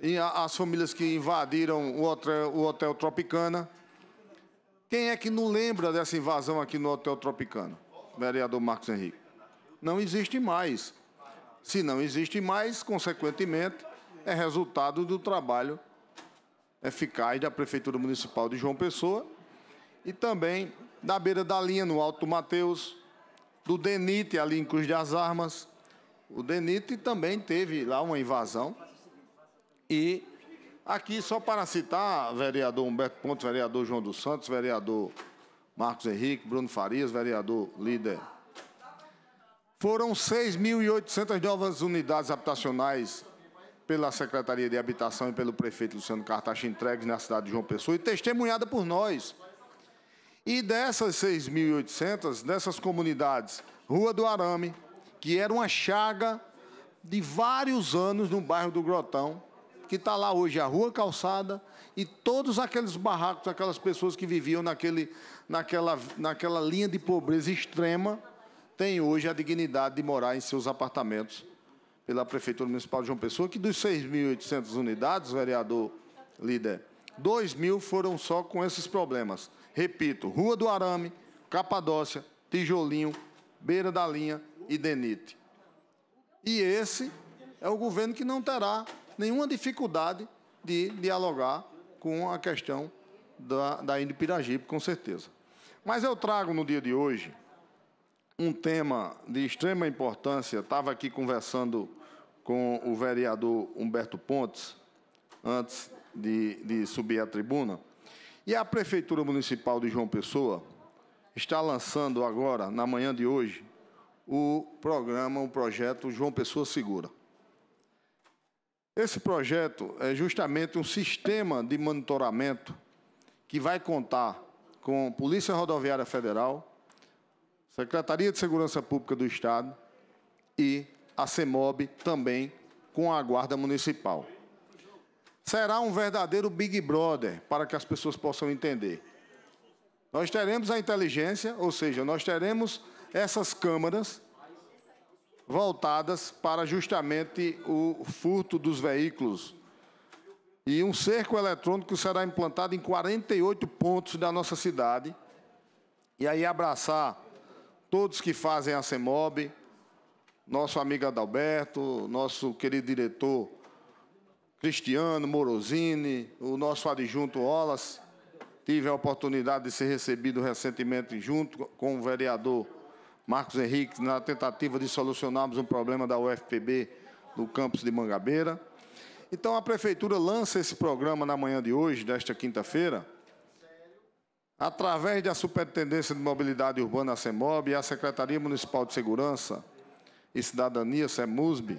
e as famílias que invadiram o hotel, o hotel Tropicana. Quem é que não lembra dessa invasão aqui no Hotel Tropicana? Vereador Marcos Henrique. Não existe mais. Se não existe mais, consequentemente, é resultado do trabalho eficaz da Prefeitura Municipal de João Pessoa e também da beira da linha, no Alto Mateus, do DENIT ali em Cruz das Armas. O DENIT também teve lá uma invasão. E aqui, só para citar, vereador Humberto Pontes, vereador João dos Santos, vereador Marcos Henrique, Bruno Farias, vereador líder. Foram 6.800 novas unidades habitacionais pela Secretaria de Habitação e pelo prefeito Luciano Cartaxi entregues na cidade de João Pessoa e testemunhada por nós. E dessas 6.800, dessas comunidades, Rua do Arame, que era uma chaga de vários anos no bairro do Grotão, que está lá hoje a Rua Calçada e todos aqueles barracos, aquelas pessoas que viviam naquele, naquela, naquela linha de pobreza extrema, têm hoje a dignidade de morar em seus apartamentos pela Prefeitura Municipal de João Pessoa, que dos 6.800 unidades, vereador líder, 2 mil foram só com esses problemas repito, Rua do Arame, Capadócia, Tijolinho, Beira da Linha e Denite. E esse é o governo que não terá nenhuma dificuldade de dialogar com a questão da, da Ilha com certeza. Mas eu trago no dia de hoje um tema de extrema importância. Estava aqui conversando com o vereador Humberto Pontes, antes de, de subir à tribuna. E a Prefeitura Municipal de João Pessoa está lançando agora, na manhã de hoje, o programa, o projeto João Pessoa Segura. Esse projeto é justamente um sistema de monitoramento que vai contar com Polícia Rodoviária Federal, Secretaria de Segurança Pública do Estado e a CEMOB também com a Guarda Municipal será um verdadeiro Big Brother, para que as pessoas possam entender. Nós teremos a inteligência, ou seja, nós teremos essas câmaras voltadas para justamente o furto dos veículos. E um cerco eletrônico será implantado em 48 pontos da nossa cidade. E aí abraçar todos que fazem a CEMOB, nosso amigo Adalberto, nosso querido diretor Cristiano, Morosini, o nosso adjunto Olas. Tive a oportunidade de ser recebido recentemente junto com o vereador Marcos Henrique na tentativa de solucionarmos um problema da UFPB no campus de Mangabeira. Então, a Prefeitura lança esse programa na manhã de hoje, desta quinta-feira, através da Superintendência de Mobilidade Urbana, a CEMOB, e a Secretaria Municipal de Segurança e Cidadania, CEMUSB,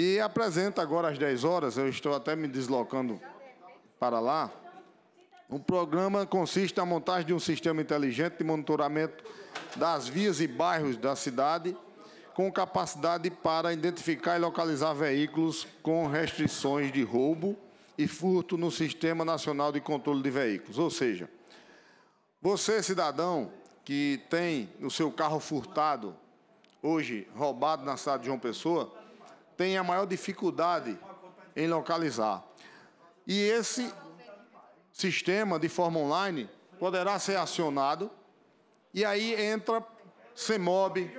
e apresenta agora às 10 horas, eu estou até me deslocando para lá. O programa consiste na montagem de um sistema inteligente de monitoramento das vias e bairros da cidade, com capacidade para identificar e localizar veículos com restrições de roubo e furto no Sistema Nacional de Controle de Veículos. Ou seja, você, cidadão, que tem o seu carro furtado, hoje roubado na cidade de João Pessoa, tem a maior dificuldade em localizar. E esse sistema de forma online poderá ser acionado e aí entra CEMOB,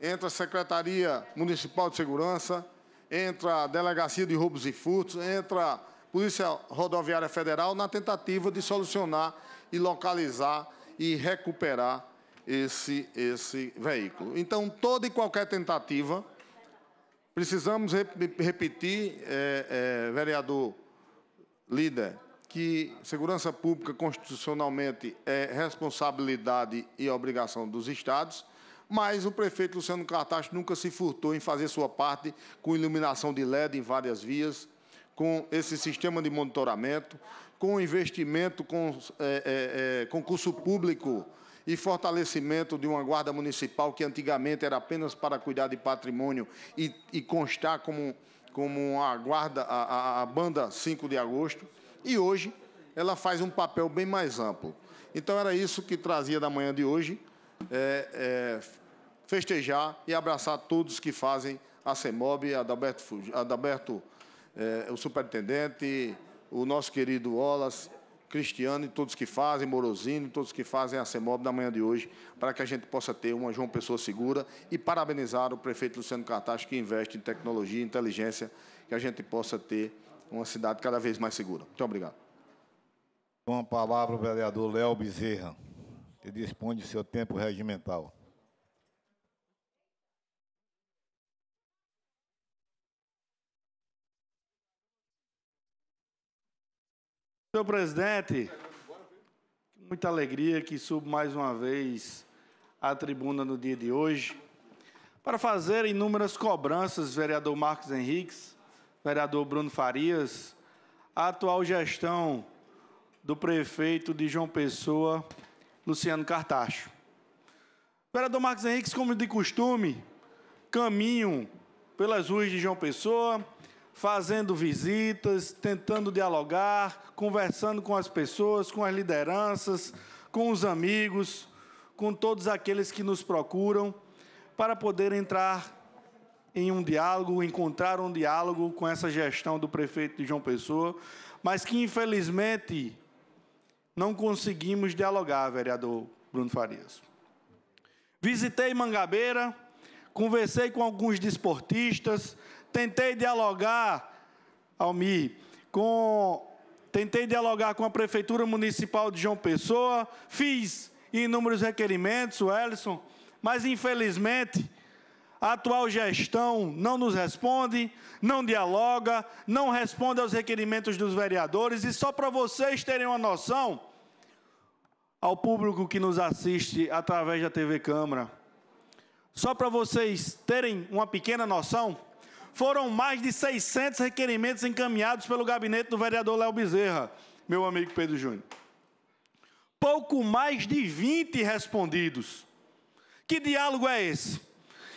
entra Secretaria Municipal de Segurança, entra Delegacia de Roubos e Furtos, entra Polícia Rodoviária Federal na tentativa de solucionar e localizar e recuperar esse, esse veículo. Então, toda e qualquer tentativa Precisamos repetir, é, é, vereador líder, que segurança pública constitucionalmente é responsabilidade e obrigação dos Estados, mas o prefeito Luciano Cartaz nunca se furtou em fazer sua parte com iluminação de LED em várias vias, com esse sistema de monitoramento, com investimento, com é, é, é concurso público e fortalecimento de uma guarda municipal que antigamente era apenas para cuidar de patrimônio e, e constar como, como a guarda, a, a, a banda 5 de agosto, e hoje ela faz um papel bem mais amplo. Então era isso que trazia da manhã de hoje, é, é, festejar e abraçar todos que fazem a CEMOB, Adalberto, Adalberto é, o superintendente, o nosso querido Olas, Cristiano e todos que fazem, e todos que fazem a CEMOB da manhã de hoje, para que a gente possa ter uma João Pessoa segura e parabenizar o prefeito Luciano Cartaz, que investe em tecnologia e inteligência, que a gente possa ter uma cidade cada vez mais segura. Muito obrigado. Com palavra o vereador Léo Bezerra, que dispõe de seu tempo regimental. Senhor presidente, muita alegria que subo mais uma vez à tribuna no dia de hoje para fazer inúmeras cobranças, vereador Marcos Henriques, vereador Bruno Farias, a atual gestão do prefeito de João Pessoa, Luciano Cartacho. Vereador Marcos Henriques, como de costume, caminho pelas ruas de João Pessoa, fazendo visitas, tentando dialogar, conversando com as pessoas, com as lideranças, com os amigos, com todos aqueles que nos procuram, para poder entrar em um diálogo, encontrar um diálogo com essa gestão do prefeito de João Pessoa, mas que infelizmente não conseguimos dialogar, vereador Bruno Farias. Visitei Mangabeira, conversei com alguns desportistas, Tentei dialogar, Almi, com. Tentei dialogar com a Prefeitura Municipal de João Pessoa, fiz inúmeros requerimentos, Wellison, mas infelizmente a atual gestão não nos responde, não dialoga, não responde aos requerimentos dos vereadores. E só para vocês terem uma noção, ao público que nos assiste através da TV Câmara, só para vocês terem uma pequena noção, foram mais de 600 requerimentos encaminhados pelo gabinete do vereador Léo Bezerra, meu amigo Pedro Júnior. Pouco mais de 20 respondidos. Que diálogo é esse?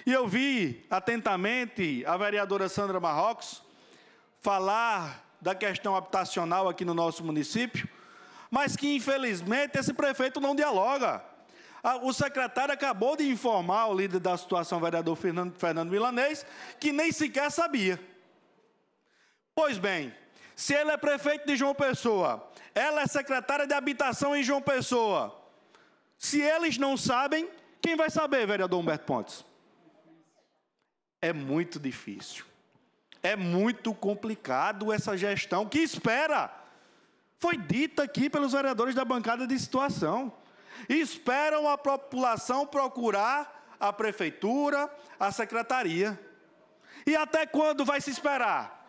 E eu vi atentamente a vereadora Sandra Marrocos falar da questão habitacional aqui no nosso município, mas que infelizmente esse prefeito não dialoga. Ah, o secretário acabou de informar o líder da situação, o vereador Fernando, Fernando Milanês, que nem sequer sabia. Pois bem, se ele é prefeito de João Pessoa, ela é secretária de habitação em João Pessoa, se eles não sabem, quem vai saber, vereador Humberto Pontes? É muito difícil. É muito complicado essa gestão que espera. Foi dita aqui pelos vereadores da bancada de situação esperam a população procurar a prefeitura, a secretaria. E até quando vai se esperar?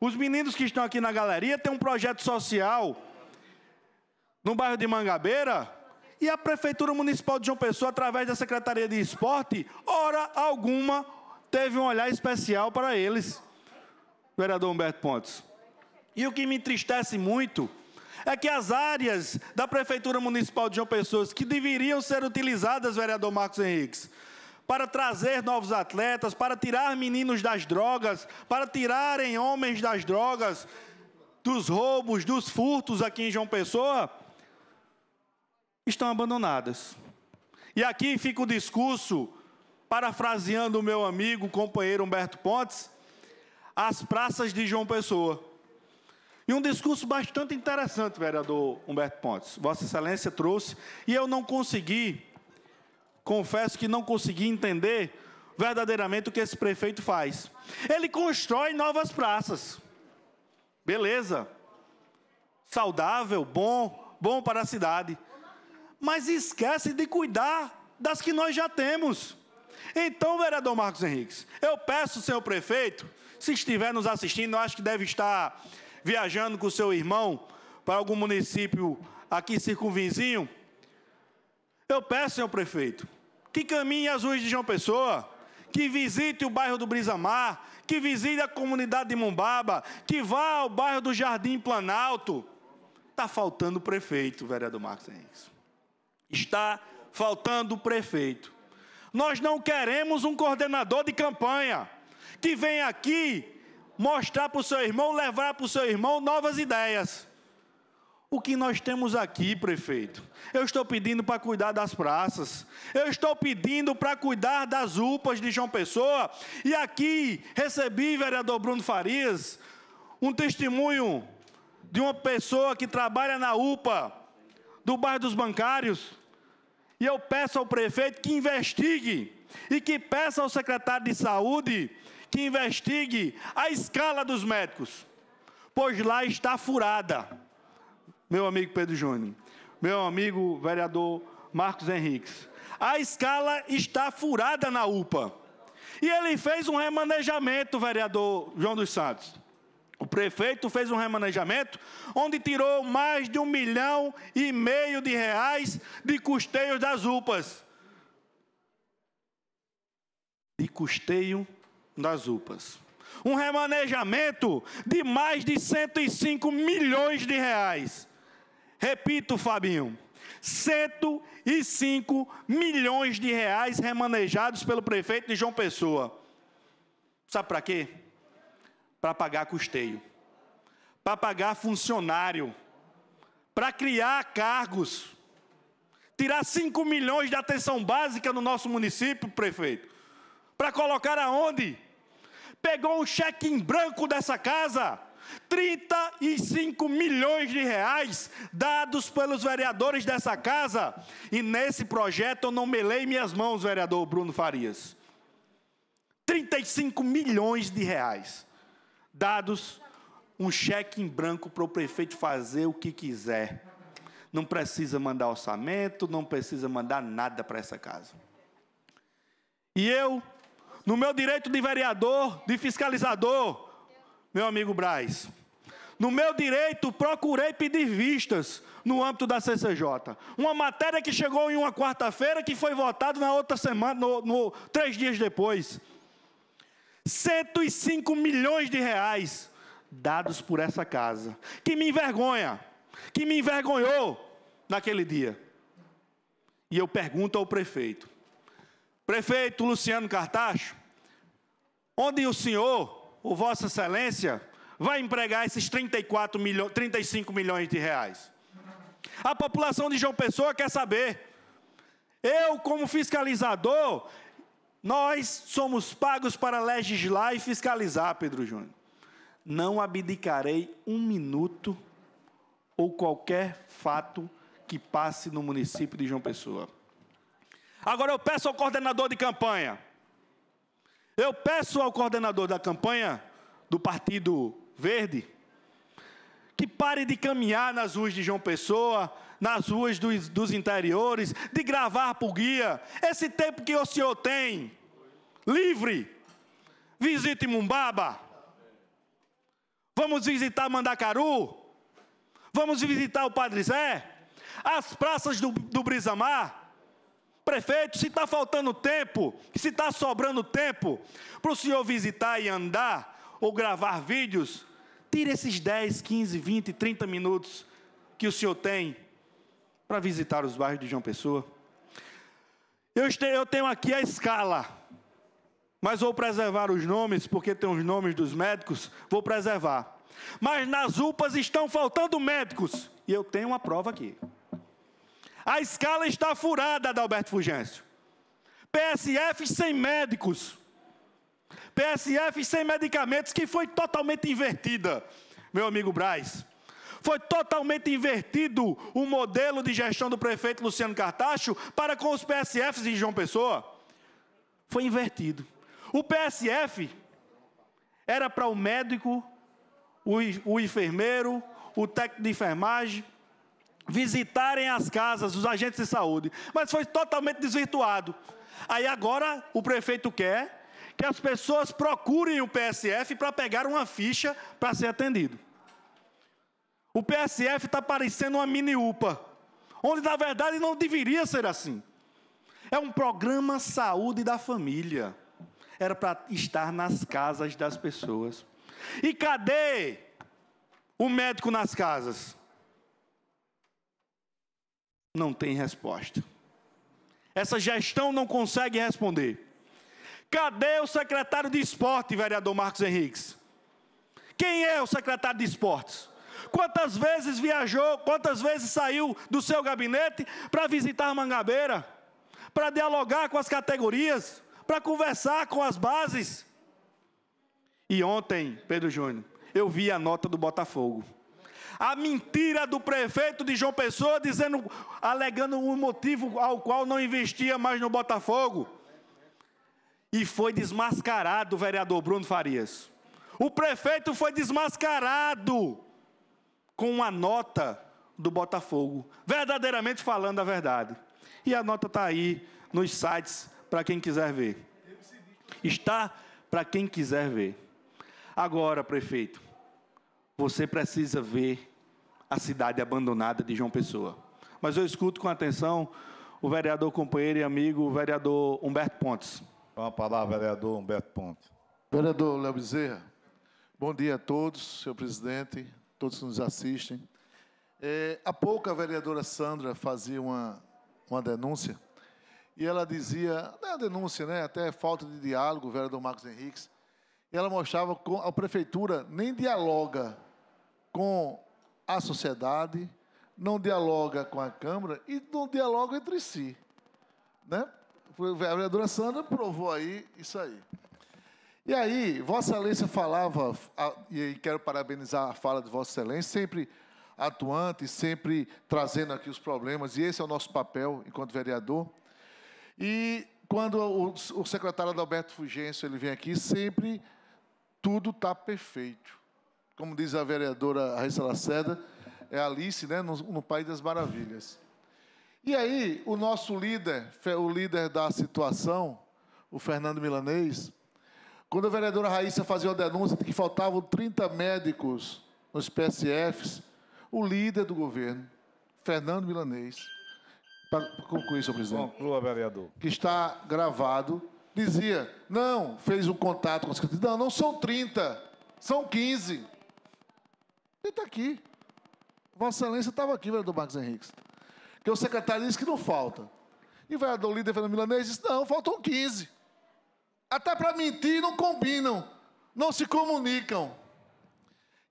Os meninos que estão aqui na galeria têm um projeto social no bairro de Mangabeira e a prefeitura municipal de João Pessoa, através da secretaria de esporte, hora alguma teve um olhar especial para eles. Vereador Humberto Pontes. E o que me entristece muito é que as áreas da Prefeitura Municipal de João Pessoa que deveriam ser utilizadas, vereador Marcos Henriques, para trazer novos atletas, para tirar meninos das drogas, para tirarem homens das drogas, dos roubos, dos furtos aqui em João Pessoa, estão abandonadas. E aqui fica o discurso, parafraseando o meu amigo, companheiro Humberto Pontes, as praças de João Pessoa. E um discurso bastante interessante, vereador Humberto Pontes. Vossa Excelência trouxe, e eu não consegui, confesso que não consegui entender verdadeiramente o que esse prefeito faz. Ele constrói novas praças. Beleza. Saudável, bom, bom para a cidade. Mas esquece de cuidar das que nós já temos. Então, vereador Marcos Henriques, eu peço, senhor prefeito, se estiver nos assistindo, eu acho que deve estar viajando com seu irmão para algum município aqui circunvizinho, eu peço, senhor prefeito, que caminhe as ruas de João Pessoa, que visite o bairro do Brisamar, que visite a comunidade de Mumbaba, que vá ao bairro do Jardim Planalto. Está faltando o prefeito, vereador Marcos Henriques. Está faltando o prefeito. Nós não queremos um coordenador de campanha que vem aqui mostrar para o seu irmão, levar para o seu irmão novas ideias. O que nós temos aqui, prefeito? Eu estou pedindo para cuidar das praças, eu estou pedindo para cuidar das UPAs de João Pessoa, e aqui recebi, vereador Bruno Farias, um testemunho de uma pessoa que trabalha na UPA do bairro dos bancários, e eu peço ao prefeito que investigue e que peça ao secretário de saúde que investigue a escala dos médicos, pois lá está furada. Meu amigo Pedro Júnior, meu amigo vereador Marcos Henriques, a escala está furada na UPA. E ele fez um remanejamento, vereador João dos Santos. O prefeito fez um remanejamento onde tirou mais de um milhão e meio de reais de custeios das UPAs. De custeio das UPAs. Um remanejamento de mais de 105 milhões de reais. Repito, Fabinho, 105 milhões de reais remanejados pelo prefeito de João Pessoa. Sabe para quê? Para pagar custeio, para pagar funcionário, para criar cargos, tirar 5 milhões de atenção básica no nosso município, prefeito, para colocar aonde? pegou um cheque em branco dessa casa. 35 milhões de reais dados pelos vereadores dessa casa. E nesse projeto eu não melei minhas mãos, vereador Bruno Farias. 35 milhões de reais dados, um cheque em branco para o prefeito fazer o que quiser. Não precisa mandar orçamento, não precisa mandar nada para essa casa. E eu no meu direito de vereador, de fiscalizador, meu amigo Braz. No meu direito, procurei pedir vistas no âmbito da CCJ. Uma matéria que chegou em uma quarta-feira, que foi votada na outra semana, no, no, três dias depois. 105 milhões de reais dados por essa casa. Que me envergonha, que me envergonhou naquele dia. E eu pergunto ao prefeito: Prefeito Luciano Cartacho, onde o senhor, o Vossa Excelência, vai empregar esses 34 milho, 35 milhões de reais? A população de João Pessoa quer saber. Eu, como fiscalizador, nós somos pagos para legislar e fiscalizar, Pedro Júnior. Não abdicarei um minuto ou qualquer fato que passe no município de João Pessoa. Agora eu peço ao coordenador de campanha, eu peço ao coordenador da campanha do Partido Verde que pare de caminhar nas ruas de João Pessoa, nas ruas dos, dos interiores, de gravar por guia. Esse tempo que o senhor tem, livre, visite Mumbaba. Vamos visitar Mandacaru. Vamos visitar o Padre Zé. As praças do, do Brisamar Prefeito, se está faltando tempo, se está sobrando tempo para o senhor visitar e andar ou gravar vídeos, tire esses 10, 15, 20, 30 minutos que o senhor tem para visitar os bairros de João Pessoa. Eu tenho aqui a escala, mas vou preservar os nomes, porque tem os nomes dos médicos, vou preservar. Mas nas UPAs estão faltando médicos, e eu tenho uma prova aqui. A escala está furada, Adalberto Fugêncio. PSF sem médicos. PSF sem medicamentos, que foi totalmente invertida, meu amigo Braz. Foi totalmente invertido o modelo de gestão do prefeito Luciano Cartacho para com os PSFs de João Pessoa. Foi invertido. O PSF era para o médico, o, o enfermeiro, o técnico de enfermagem, visitarem as casas dos agentes de saúde, mas foi totalmente desvirtuado. Aí agora o prefeito quer que as pessoas procurem o PSF para pegar uma ficha para ser atendido. O PSF está parecendo uma mini UPA, onde na verdade não deveria ser assim. É um programa saúde da família. Era para estar nas casas das pessoas. E cadê o médico nas casas? não tem resposta. Essa gestão não consegue responder. Cadê o secretário de esporte, vereador Marcos Henriques? Quem é o secretário de esportes? Quantas vezes viajou, quantas vezes saiu do seu gabinete para visitar Mangabeira, para dialogar com as categorias, para conversar com as bases? E ontem, Pedro Júnior, eu vi a nota do Botafogo a mentira do prefeito de João Pessoa, dizendo, alegando um motivo ao qual não investia mais no Botafogo. E foi desmascarado o vereador Bruno Farias. O prefeito foi desmascarado com uma nota do Botafogo, verdadeiramente falando a verdade. E a nota está aí nos sites para quem quiser ver. Está para quem quiser ver. Agora, prefeito, você precisa ver a cidade abandonada de João Pessoa. Mas eu escuto com atenção o vereador companheiro e amigo, o vereador Humberto Pontes. Com a palavra, vereador Humberto Pontes. Vereador Léo Bezerra, bom dia a todos, senhor presidente, todos que nos assistem. É, há pouco a vereadora Sandra fazia uma, uma denúncia, e ela dizia, não é denúncia, né, até é falta de diálogo, o vereador Marcos Henriques, e ela mostrava que a prefeitura nem dialoga com a sociedade, não dialoga com a Câmara e não dialoga entre si. Né? A vereadora Sandra provou aí isso aí. E aí, Vossa Excelência falava, e quero parabenizar a fala de Vossa Excelência, sempre atuante, sempre trazendo aqui os problemas, e esse é o nosso papel enquanto vereador. E quando o, secretário Adalberto Fugêncio ele vem aqui, sempre tudo está perfeito como diz a vereadora Raíssa Lacerda, é Alice, né, no, no País das Maravilhas. E aí, o nosso líder, o líder da situação, o Fernando Milanês, quando a vereadora Raíssa fazia a denúncia de que faltavam 30 médicos nos PSFs, o líder do governo, Fernando Milanês, para concluir, senhor presidente. Conclua, vereador. Que está gravado, dizia: não, fez um contato com a candidatos. Não, não são 30, são 15. Ele está aqui. Vossa Excelência estava aqui, vereador Marcos Henriques. Que o secretário disse que não falta. E o vereador líder Fernando Milanês disse: não, faltam 15. Até para mentir não combinam, não se comunicam.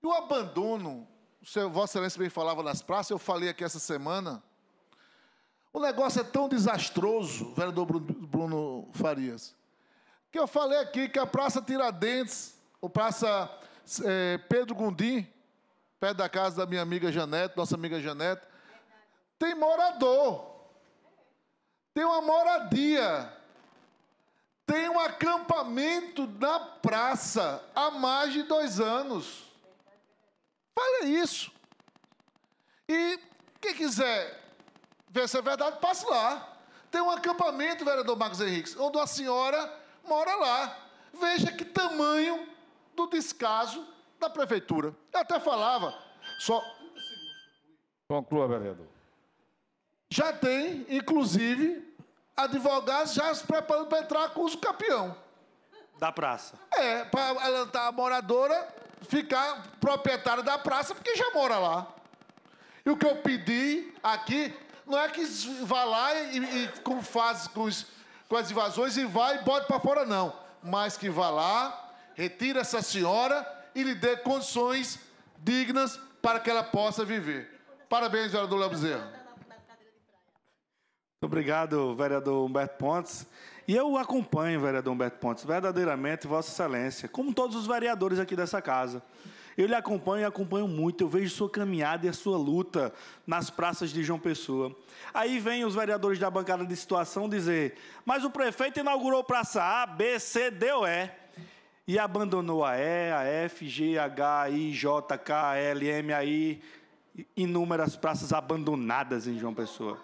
E o abandono, o seu, Vossa Excelência bem falava nas praças, eu falei aqui essa semana. O negócio é tão desastroso, vereador Bruno Farias, que eu falei aqui que a Praça Tiradentes, ou Praça é, Pedro Gundim, perto da casa da minha amiga Janete, nossa amiga Janete, tem morador, tem uma moradia, tem um acampamento na praça há mais de dois anos. Olha isso. E quem quiser ver se é verdade, passe lá. Tem um acampamento, vereador Marcos Henrique, onde uma senhora mora lá. Veja que tamanho do descaso da prefeitura. Eu até falava, só. Conclua, vereador. Já tem, inclusive, advogados já se preparando para entrar com o campeão. Da praça. É, para alentar a moradora ficar proprietária da praça, porque já mora lá. E o que eu pedi aqui não é que vá lá e, e como faz com, os, com as invasões e vai e bote para fora, não. Mas que vá lá, retira essa senhora e lhe dê condições dignas para que ela possa viver. Parabéns, vereador Léo Muito obrigado, vereador Humberto Pontes. E eu acompanho, vereador Humberto Pontes, verdadeiramente, Vossa Excelência, como todos os vereadores aqui dessa casa. Eu lhe acompanho e acompanho muito. Eu vejo sua caminhada e a sua luta nas praças de João Pessoa. Aí vem os vereadores da bancada de situação dizer: mas o prefeito inaugurou praça A, B, C, D ou E e abandonou a E, a F, G, H, I, J, K, L, M, A, I, inúmeras praças abandonadas em João Pessoa.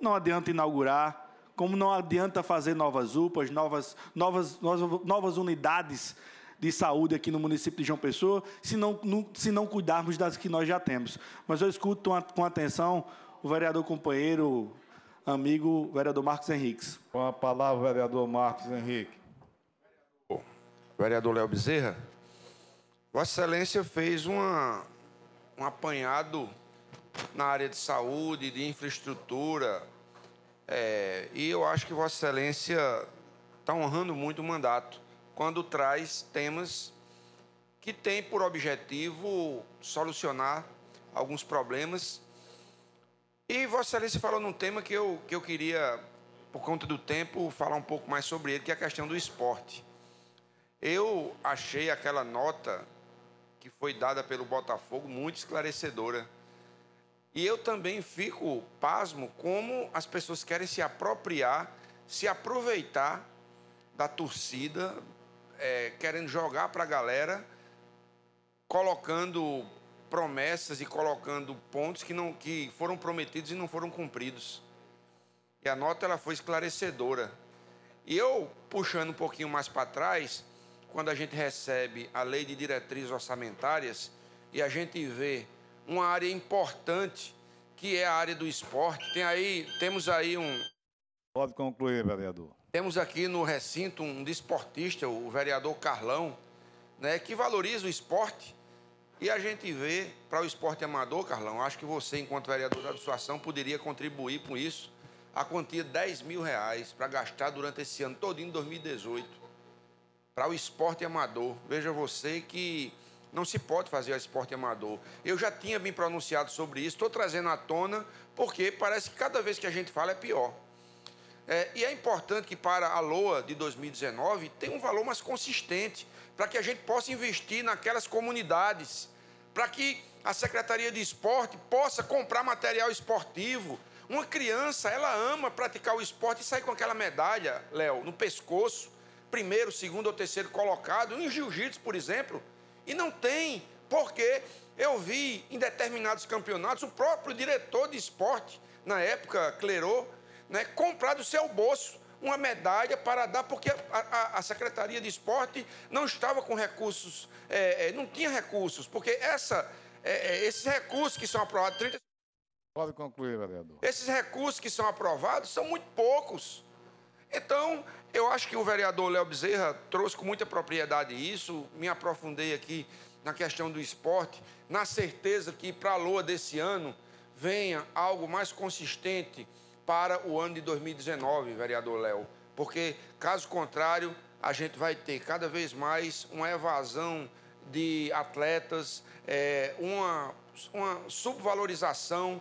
Não adianta inaugurar, como não adianta fazer novas UPAs, novas, novas, novas, novas unidades de saúde aqui no município de João Pessoa, se não, se não cuidarmos das que nós já temos. Mas eu escuto com atenção o vereador companheiro, amigo, vereador Marcos Henriques. Com a palavra, vereador Marcos Henrique vereador Léo Bezerra, Vossa Excelência fez uma, um apanhado na área de saúde, de infraestrutura, é, e eu acho que Vossa Excelência está honrando muito o mandato quando traz temas que têm por objetivo solucionar alguns problemas. E Vossa Excelência falou num tema que eu, que eu queria, por conta do tempo, falar um pouco mais sobre ele, que é a questão do esporte. Eu achei aquela nota que foi dada pelo Botafogo muito esclarecedora. E eu também fico pasmo como as pessoas querem se apropriar, se aproveitar da torcida, é, querendo jogar para a galera, colocando promessas e colocando pontos que, não, que foram prometidos e não foram cumpridos. E a nota ela foi esclarecedora. E eu, puxando um pouquinho mais para trás, quando a gente recebe a lei de diretrizes orçamentárias e a gente vê uma área importante que é a área do esporte. Tem aí, temos aí um. Pode concluir, vereador. Temos aqui no recinto um desportista, o vereador Carlão, né, que valoriza o esporte. E a gente vê para o esporte amador, Carlão, acho que você, enquanto vereador da sua poderia contribuir com isso. A quantia de 10 mil reais para gastar durante esse ano todo em 2018 para o esporte amador. Veja você que não se pode fazer o esporte amador. Eu já tinha me pronunciado sobre isso, estou trazendo à tona, porque parece que cada vez que a gente fala é pior. É, e é importante que para a LOA de 2019 tenha um valor mais consistente, para que a gente possa investir naquelas comunidades, para que a Secretaria de Esporte possa comprar material esportivo. Uma criança, ela ama praticar o esporte e sair com aquela medalha, Léo, no pescoço primeiro, segundo ou terceiro colocado, em jiu-jitsu, por exemplo, e não tem, porque eu vi em determinados campeonatos o próprio diretor de esporte, na época, Clerô, né, comprar do seu bolso uma medalha para dar, porque a, a, a Secretaria de Esporte não estava com recursos, é, é não tinha recursos, porque essa, é, é esses recursos que são aprovados, 30... Pode concluir, vereador. Esses recursos que são aprovados são muito poucos. Então, eu acho que o vereador Léo Bezerra trouxe com muita propriedade isso, me aprofundei aqui na questão do esporte, na certeza que para a LOA desse ano venha algo mais consistente para o ano de 2019, vereador Léo, porque caso contrário, a gente vai ter cada vez mais uma evasão de atletas, é, uma, uma subvalorização,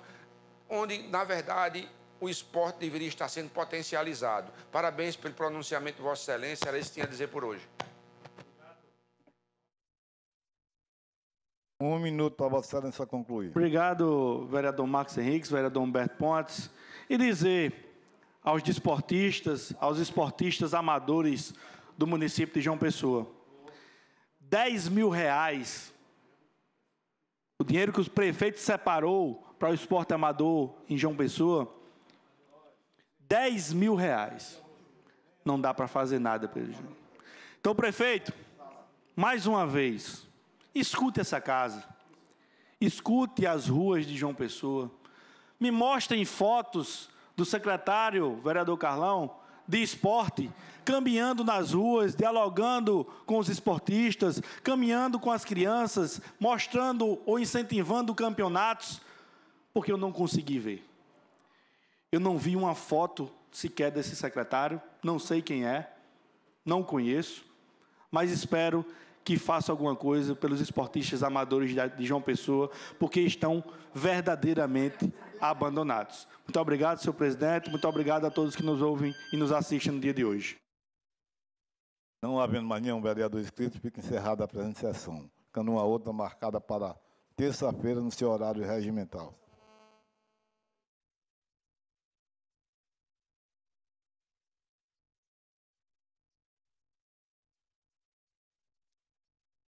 onde, na verdade, o esporte deveria estar sendo potencializado. Parabéns pelo pronunciamento de Vossa Excelência, era isso que tinha a dizer por hoje. Um minuto para Vossa Excelência concluir. Obrigado, vereador Marcos Henriques, vereador Humberto Pontes. E dizer aos desportistas, aos esportistas amadores do município de João Pessoa: 10 mil reais, o dinheiro que os prefeitos separou para o esporte amador em João Pessoa, 10 mil reais. Não dá para fazer nada para ele. Então, prefeito, mais uma vez, escute essa casa, escute as ruas de João Pessoa, me mostrem fotos do secretário, vereador Carlão, de esporte, caminhando nas ruas, dialogando com os esportistas, caminhando com as crianças, mostrando ou incentivando campeonatos, porque eu não consegui ver. Eu não vi uma foto sequer desse secretário, não sei quem é, não conheço, mas espero que faça alguma coisa pelos esportistas amadores de João Pessoa, porque estão verdadeiramente abandonados. Muito obrigado, senhor presidente, muito obrigado a todos que nos ouvem e nos assistem no dia de hoje. Não havendo mais nenhum vereador inscrito, fica encerrada a presente sessão, ficando uma outra marcada para terça-feira no seu horário regimental.